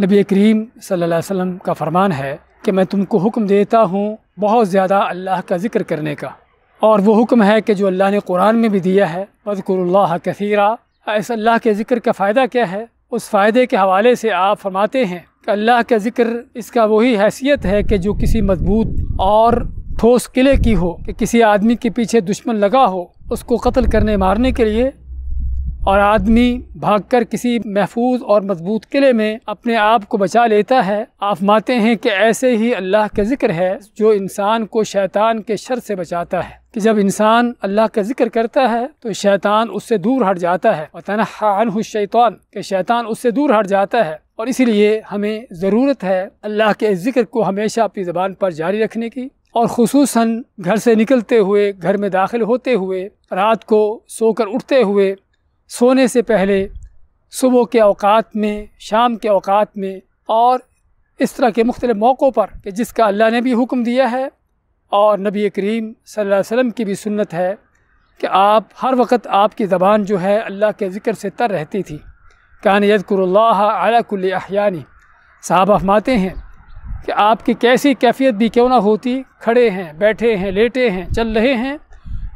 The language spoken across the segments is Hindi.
नबी करीम सल्लल्लाहु वसल्लम का फ़रमान है कि मैं तुमको हुक्म देता हूँ बहुत ज़्यादा अल्लाह का ज़िक्र करने का और वो हुक्म है कि जो अल्लाह ने कुरान में भी दिया है बदकुल्ला कसीरा इस अल्लाह के ज़िक्र का फ़ायदा क्या है उस फ़ायदे के हवाले से आप फरमाते हैं कि अल्लाह का ज़िक्र इसका वही हैसियत है कि जो किसी मजबूत और ठोस किले की हो कि किसी आदमी के पीछे दुश्मन लगा हो उसको कत्ल करने मारने के लिए और आदमी भागकर किसी महफूज और मजबूत किले में अपने आप को बचा लेता है आप माते हैं कि ऐसे ही अल्लाह का जिक्र है जो इंसान को शैतान के शर से बचाता है कि जब इंसान अल्लाह का जिक्र करता है तो शैतान उससे दूर हट जाता है वतन शैतान के शैतान उससे दूर हट जाता है और इसीलिए हमें ज़रूरत है अल्लाह के जिक्र को हमेशा अपनी ज़बान पर जारी रखने की और खसूस घर से निकलते हुए घर में दाखिल होते हुए रात को सोकर उठते हुए सोने से पहले सुबह के अवकात में शाम के अवकात में और इस तरह के मुख्तलिफ़ मौक़ों पर कि जिसका अल्लाह ने भी हुक्म दिया है और नबी करीम सल्लल्लाहु अलैहि वसल्लम की भी सुन्नत है कि आप हर वक्त आपकी ज़बान जो है अल्लाह के ज़िक्र से तर रहती थी कान यदकुरल्लाकुल अहियानी साहब फमाते हैं कि आपकी कैसी कैफियत भी क्यों ना होती खड़े हैं बैठे हैं लेटे हैं चल रहे हैं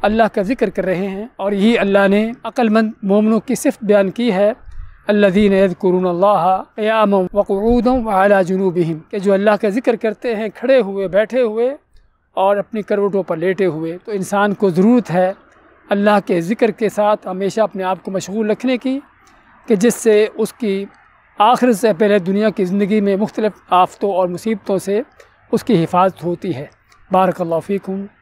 अल्लाह का ज़िक्र कर रहे हैं और यही अल्लाह ने अक्लमंद मोमनों की सिर्फ बयान की है अल्लादीन करून वक़ूदों वाला जुनूब के जो अल्लाह का ज़िक्र करते हैं खड़े हुए बैठे हुए और अपनी करवटों पर लेटे हुए तो इंसान को ज़रूरत है अल्लाह के ज़िक्र के साथ हमेशा अपने आप को मशगूल रखने की कि जिससे उसकी आखिर से पहले दुनिया की ज़िंदगी में मुख्तलिफ़ आफ़तों और मुसीबतों से उसकी हिफाजत होती है बारकल्लाफी